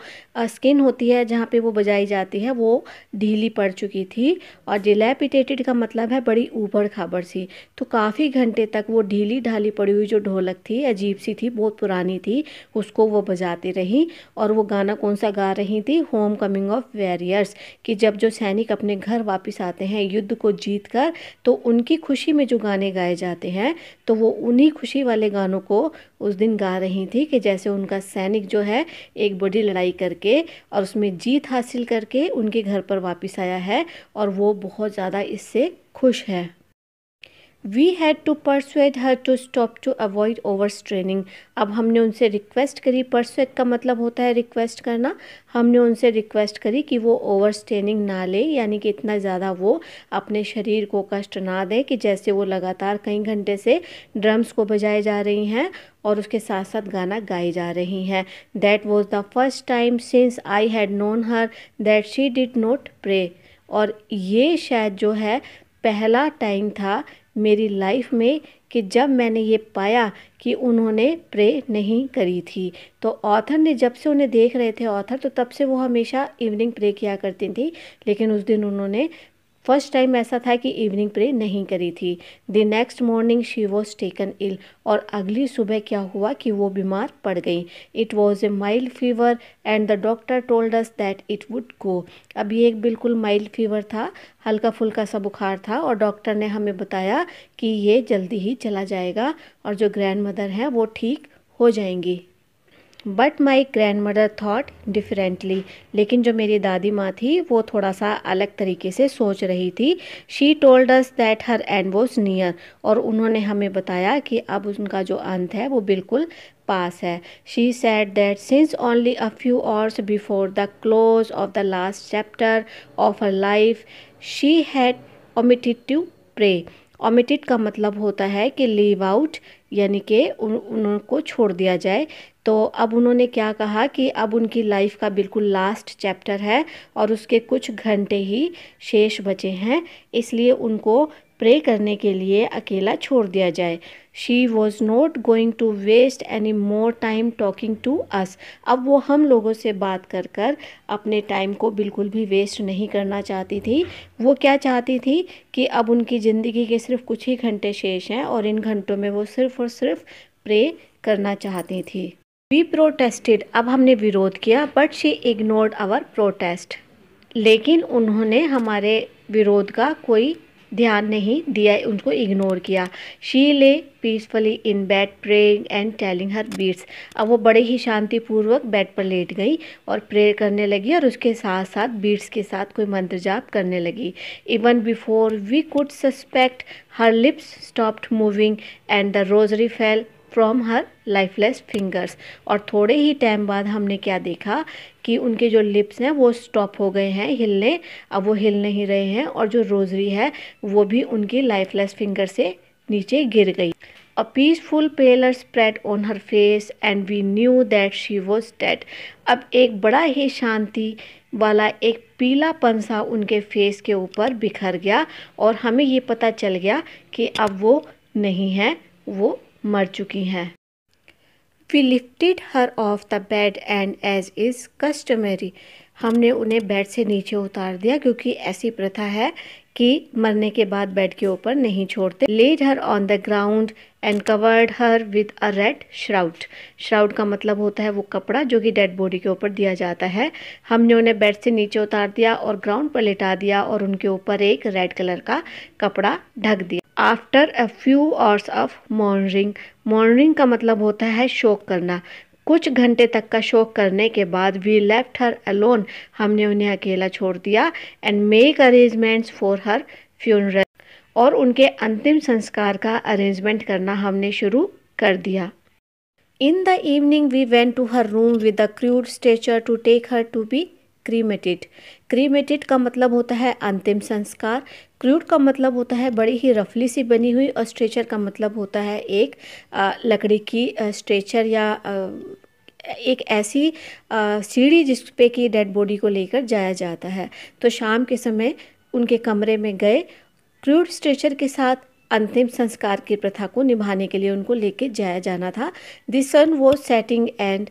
स्किन होती है जहाँ पे वो बजाई जाती है वो ढीली पड़ चुकी थी और डिलेपिटेटेड का मतलब है बड़ी ऊबड़ खाबड़ सी तो काफ़ी घंटे तक वो ढीली ढाली पड़ी हुई जो ढोलक थी अजीब सी थी बहुत पुरानी थी उसको वो बजाती रही और वो गाना कौन सा गा रही थी होम कमिंग ऑफ वेरियर्स कि जब जो सैनिक अपने घर वापस आते हैं युद्ध को जीत कर तो उनकी खुशी में जो गाने गाए जाते हैं तो वो उन्हीं खुशी वाले गानों को उस दिन गा रही थी कि जैसे उनका सैनिक जो है एक बड़ी लड़ाई करके और उसमें जीत हासिल करके उनके घर पर वापस आया है और वो बहुत ज़्यादा इससे खुश है we had to persuade her to stop to avoid overstraining अब हमने उनसे रिक्वेस्ट करी परसुएड का मतलब होता है रिक्वेस्ट करना हमने उनसे रिक्वेस्ट करी कि वो ओवर स्ट्रेनिंग ना ले यानी कि इतना ज़्यादा वो अपने शरीर को कष्ट ना दे कि जैसे वो लगातार कई घंटे से ड्रम्स को बजाए जा रही हैं और उसके साथ साथ गाना गाई जा रही हैं that was the first time since I had known her that she did not pray और ये शायद जो है पहला टाइम था मेरी लाइफ में कि जब मैंने ये पाया कि उन्होंने प्रे नहीं करी थी तो ऑथर ने जब से उन्हें देख रहे थे ऑथर तो तब से वो हमेशा इवनिंग प्रे किया करती थी लेकिन उस दिन उन्होंने फर्स्ट टाइम ऐसा था कि इवनिंग प्रे नहीं करी थी the next morning she was taken ill और अगली सुबह क्या हुआ कि वो बीमार पड़ गई it was a mild fever and the doctor told us that it would go अब ये एक बिल्कुल माइल्ड फीवर था हल्का फुल्का सा बुखार था और डॉक्टर ने हमें बताया कि ये जल्दी ही चला जाएगा और जो ग्रैंड मदर हैं वो ठीक हो जाएंगी but my grandmother thought differently लेकिन जो मेरी दादी माँ थी वो थोड़ा सा अलग तरीके से सोच रही थी she told us that her end was near और उन्होंने हमें बताया कि अब उनका जो अंत है वो बिल्कुल पास है she said that since only a few hours before the close of the last chapter of our life she had omitted to pray omitted का मतलब होता है कि लीव आउट यानी कि उन उनको छोड़ दिया जाए तो अब उन्होंने क्या कहा कि अब उनकी लाइफ का बिल्कुल लास्ट चैप्टर है और उसके कुछ घंटे ही शेष बचे हैं इसलिए उनको प्रे करने के लिए अकेला छोड़ दिया जाए she was not going to waste any more time talking to us अब वो हम लोगों से बात कर कर अपने टाइम को बिल्कुल भी वेस्ट नहीं करना चाहती थी वो क्या चाहती थी कि अब उनकी ज़िंदगी के सिर्फ कुछ ही घंटे शेष हैं और इन घंटों में वो सिर्फ़ और सिर्फ प्रे करना चाहती थी वी प्रोटेस्टेड अब हमने विरोध किया but she ignored our protest लेकिन उन्होंने हमारे विरोध का कोई ध्यान नहीं दिया उनको इग्नोर किया she lay peacefully in bed praying and telling her beads अब वो बड़े ही शांतिपूर्वक बेड पर लेट गई और प्रेयर करने लगी और उसके साथ साथ बीट्स के साथ कोई मंत्र जाप करने लगी even before we could suspect her lips stopped moving and the rosary fell from her lifeless fingers और थोड़े ही टाइम बाद हमने क्या देखा कि उनके जो लिप्स हैं वो स्टॉप हो गए हैं हिलने अब वो हिल नहीं रहे हैं और जो रोजरी है वो भी उनकी लाइफलेस फिंगर से नीचे गिर गई a peaceful pallor spread on her face and we knew that she was dead अब एक बड़ा ही शांति वाला एक पीला पंसा उनके फेस के ऊपर बिखर गया और हमें ये पता चल गया कि अब वो नहीं है वो मर चुकी हैं we lifted her off the bed and as is customary हमने उन्हें बेड से नीचे उतार दिया क्योंकि ऐसी प्रथा है कि मरने के बाद बेड के ऊपर नहीं छोड़ते laid her on the ground and covered her with a red shroud shroud का मतलब होता है वो कपड़ा जो कि डेड बॉडी के ऊपर दिया जाता है हमने उन्हें बेड से नीचे उतार दिया और ग्राउंड पर लिटा दिया और उनके ऊपर एक रेड कलर का कपड़ा ढक दिया after a few hours of mourning mourning का मतलब होता है शोक करना कुछ घंटे तक का शोक करने के बाद वी लेफ्ट हर अलोन हमने उन्हें अकेला छोड़ दिया and make arrangements for her funeral और उनके अंतिम संस्कार का अरेंजमेंट करना हमने शुरू कर दिया in the evening we went to her room with a crude stretcher to take her to be cremated cremated का मतलब होता है अंतिम संस्कार क्रूड का मतलब होता है बड़ी ही रफली सी बनी हुई और स्ट्रेचर का मतलब होता है एक लकड़ी की स्ट्रेचर या एक ऐसी सीढ़ी जिस पे कि डेड बॉडी को लेकर जाया जाता है तो शाम के समय उनके कमरे में गए क्रूड स्ट्रेचर के साथ अंतिम संस्कार की प्रथा को निभाने के लिए उनको लेके जाया जाना था this sun was setting and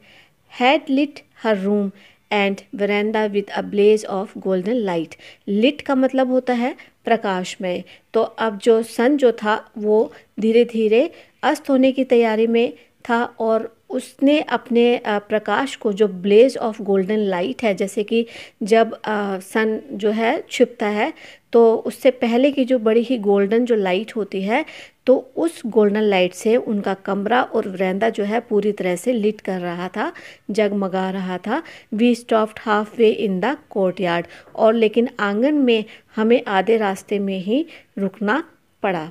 had lit her room and verandah with a blaze of golden light lit का मतलब होता है प्रकाश में तो अब जो सन जो था वो धीरे धीरे अस्त होने की तैयारी में था और उसने अपने प्रकाश को जो ब्लेज ऑफ गोल्डन लाइट है जैसे कि जब सन जो है छुपता है तो उससे पहले की जो बड़ी ही गोल्डन जो लाइट होती है तो उस गोल्डन लाइट से उनका कमरा और वरेंदा जो है पूरी तरह से लिट कर रहा था जगमगा रहा था we stopped half way in the courtyard और लेकिन आंगन में हमें आधे रास्ते में ही रुकना पड़ा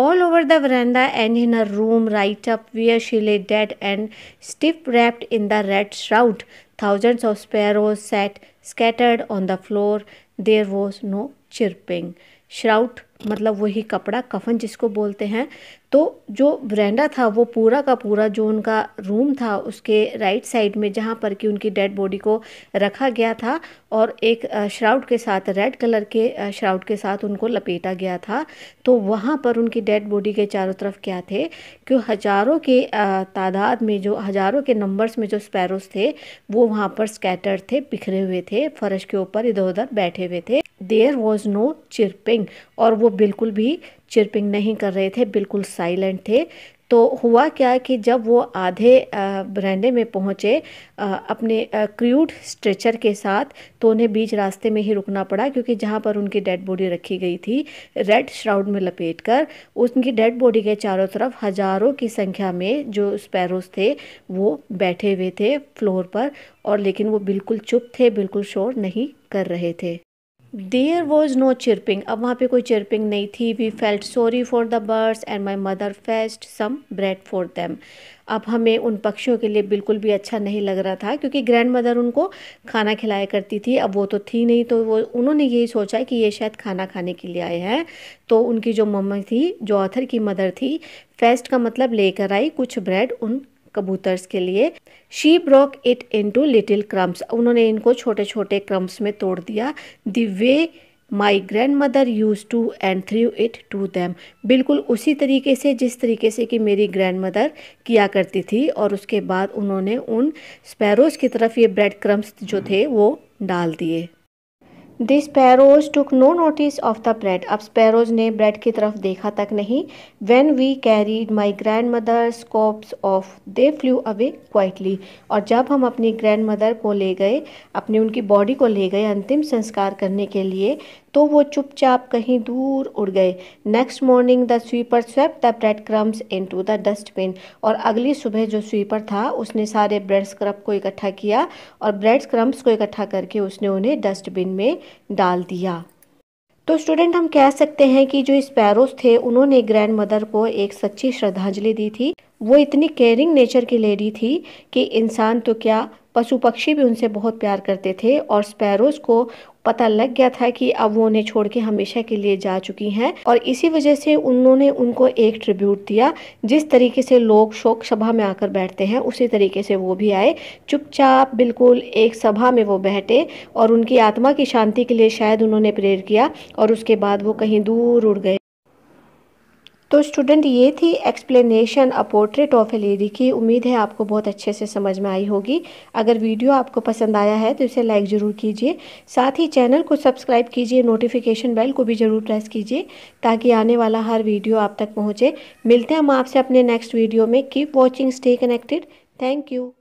all over the veranda and in her room right up where she lay dead and stiff wrapped in the red shroud. Thousands of sparrows sat scattered on the floor. There was no chirping. Shroud मतलब वही कपड़ा कफन जिसको बोलते हैं तो जो Brenda था वो पूरा का पूरा जो उनका रूम था उसके राइट साइड में जहाँ पर कि उनकी डेड बॉडी को रखा गया था और एक श्राउड के साथ रेड कलर के श्राउड के साथ उनको लपेटा गया था तो वहाँ पर उनकी डेड बॉडी के चारों तरफ क्या थे कि हज़ारों के तादाद में जो हज़ारों के नंबर्स में जो स्पैरोस थे वो वहाँ पर स्कैटर्ड थे बिखरे हुए थे फर्श के ऊपर इधर उधर बैठे हुए थे देयर वॉज नो चिरपिंग और वो बिल्कुल भी चिरपिंग नहीं कर रहे थे बिल्कुल साइलेंट थे तो हुआ क्या कि जब वो आधे बरंडे में पहुँचे अपने क्रूड स्ट्रेचर के साथ तो उन्हें बीच रास्ते में ही रुकना पड़ा क्योंकि जहाँ पर उनकी डेड बॉडी रखी गई थी रेड श्राउड में लपेट कर उनकी डेड बॉडी के चारों तरफ हज़ारों की संख्या में जो स्पैरोज थे वो बैठे हुए थे फ्लोर पर और लेकिन वो बिल्कुल चुप थे बिल्कुल शोर नहीं कर रहे थे देयर वॉज नो चिरपिंग अब वहाँ पे कोई चिरपिंग नहीं थी we felt sorry for the birds and my mother fetched some bread for them अब हमें उन पक्षियों के लिए बिल्कुल भी अच्छा नहीं लग रहा था क्योंकि ग्रैंड मदर उनको खाना खिलाया करती थी अब वो तो थी नहीं तो वो उन्होंने यही सोचा कि ये शायद खाना खाने के लिए आए हैं तो उनकी जो मम्मी थी जो ऑथर की मदर थी फेस्ट का मतलब लेकर आई कुछ ब्रेड उन कबूतर्स के लिए she broke it into little crumbs उन्होंने इनको छोटे छोटे क्रम्स में तोड़ दिया the way my grandmother used to and threw it to them बिल्कुल उसी तरीके से जिस तरीके से कि मेरी ग्रैंड मदर किया करती थी और उसके बाद उन्होंने उन स्पैरोज़ की तरफ ये ब्रेड क्रम्स जो थे वो डाल दिए the sparrows took no notice of the bread अब स्पैरोज ने ब्रेड की तरफ देखा तक नहीं when we carried my grandmother corpse off they flew away quietly और जब हम अपनी ग्रैंड मदर को ले गए अपनी उनकी बॉडी को ले गए अंतिम संस्कार करने के लिए तो वो चुपचाप कहीं दूर उड़ गए next morning the sweeper swept the bread crumbs into the dustbin और अगली सुबह जो स्वीपर था उसने सारे ब्रेड स्क्रब को इकट्ठा किया और ब्रेड क्रम्स को इकट्ठा करके उसने उन्हें डस्टबिन में डाल दिया तो स्टूडेंट हम कह सकते हैं कि जो स्पैरोस थे उन्होंने ग्रैंड मदर को एक सच्ची श्रद्धांजलि दी थी वो इतनी केयरिंग नेचर की लेडी थी कि इंसान तो क्या पशु पक्षी भी उनसे बहुत प्यार करते थे और स्पैरोज को पता लग गया था कि अब वो उन्हें छोड़ के हमेशा के लिए जा चुकी हैं और इसी वजह से उन्होंने उनको एक ट्रिब्यूट दिया जिस तरीके से लोग शोक सभा में आकर बैठते हैं उसी तरीके से वो भी आए चुपचाप बिल्कुल एक सभा में वो बैठे और उनकी आत्मा की शांति के लिए शायद उन्होंने प्रेर किया और उसके बाद वो कहीं दूर उड़ गए तो स्टूडेंट ये थी explanation a portrait of a lady की उम्मीद है आपको बहुत अच्छे से समझ में आई होगी अगर वीडियो आपको पसंद आया है तो इसे लाइक ज़रूर कीजिए साथ ही चैनल को सब्सक्राइब कीजिए नोटिफिकेशन बेल को भी ज़रूर प्रेस कीजिए ताकि आने वाला हर वीडियो आप तक पहुँचे मिलते हैं हम आपसे अपने नेक्स्ट वीडियो में keep watching stay connected thank you